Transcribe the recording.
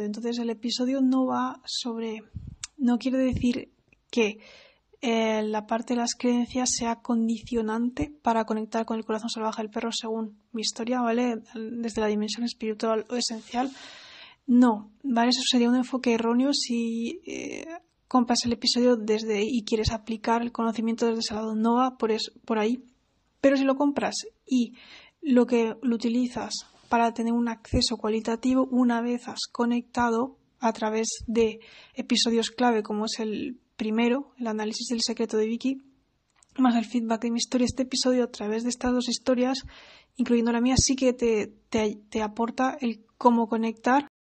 Entonces el episodio no va sobre, no quiere decir que eh, la parte de las creencias sea condicionante para conectar con el corazón salvaje del perro según mi historia, ¿vale? Desde la dimensión espiritual o esencial. No, ¿vale? Eso sería un enfoque erróneo si eh, compras el episodio desde y quieres aplicar el conocimiento desde ese No va por, por ahí. Pero si lo compras y lo que lo utilizas para tener un acceso cualitativo una vez has conectado a través de episodios clave como es el primero, el análisis del secreto de Vicky, más el feedback de mi historia. Este episodio a través de estas dos historias, incluyendo la mía, sí que te, te aporta el cómo conectar